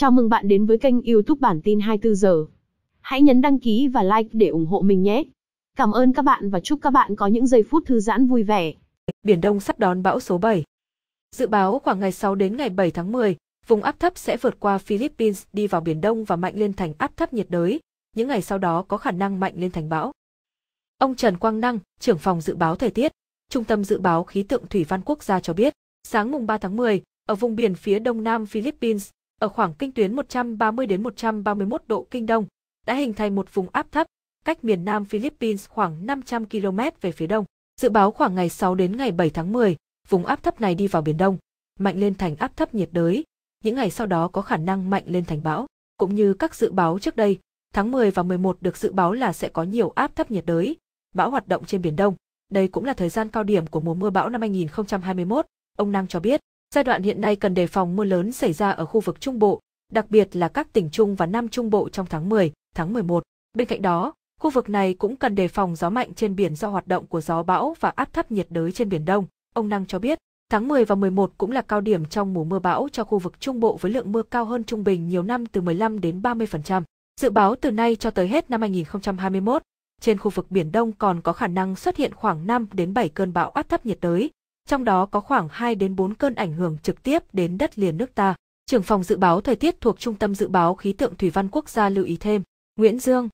Chào mừng bạn đến với kênh YouTube bản tin 24 giờ. Hãy nhấn đăng ký và like để ủng hộ mình nhé. Cảm ơn các bạn và chúc các bạn có những giây phút thư giãn vui vẻ. Biển Đông sắp đón bão số 7. Dự báo khoảng ngày 6 đến ngày 7 tháng 10, vùng áp thấp sẽ vượt qua Philippines đi vào Biển Đông và mạnh lên thành áp thấp nhiệt đới, những ngày sau đó có khả năng mạnh lên thành bão. Ông Trần Quang Năng, trưởng phòng dự báo thời tiết, Trung tâm dự báo khí tượng thủy văn quốc gia cho biết, sáng mùng 3 tháng 10, ở vùng biển phía đông nam Philippines ở khoảng kinh tuyến 130 đến 131 độ kinh đông, đã hình thành một vùng áp thấp, cách miền Nam Philippines khoảng 500 km về phía đông. Dự báo khoảng ngày 6 đến ngày 7 tháng 10, vùng áp thấp này đi vào biển Đông, mạnh lên thành áp thấp nhiệt đới. Những ngày sau đó có khả năng mạnh lên thành bão, cũng như các dự báo trước đây, tháng 10 và 11 được dự báo là sẽ có nhiều áp thấp nhiệt đới, bão hoạt động trên biển Đông. Đây cũng là thời gian cao điểm của mùa mưa bão năm 2021, ông Năng cho biết. Giai đoạn hiện nay cần đề phòng mưa lớn xảy ra ở khu vực Trung Bộ, đặc biệt là các tỉnh Trung và Nam Trung Bộ trong tháng 10, tháng 11. Bên cạnh đó, khu vực này cũng cần đề phòng gió mạnh trên biển do hoạt động của gió bão và áp thấp nhiệt đới trên biển Đông, ông Năng cho biết. Tháng 10 và 11 cũng là cao điểm trong mùa mưa bão cho khu vực Trung Bộ với lượng mưa cao hơn trung bình nhiều năm từ 15 đến 30%. Dự báo từ nay cho tới hết năm 2021, trên khu vực Biển Đông còn có khả năng xuất hiện khoảng 5 đến 7 cơn bão áp thấp nhiệt đới, trong đó có khoảng 2 đến 4 cơn ảnh hưởng trực tiếp đến đất liền nước ta. Trưởng phòng dự báo thời tiết thuộc Trung tâm dự báo khí tượng thủy văn quốc gia lưu ý thêm, Nguyễn Dương,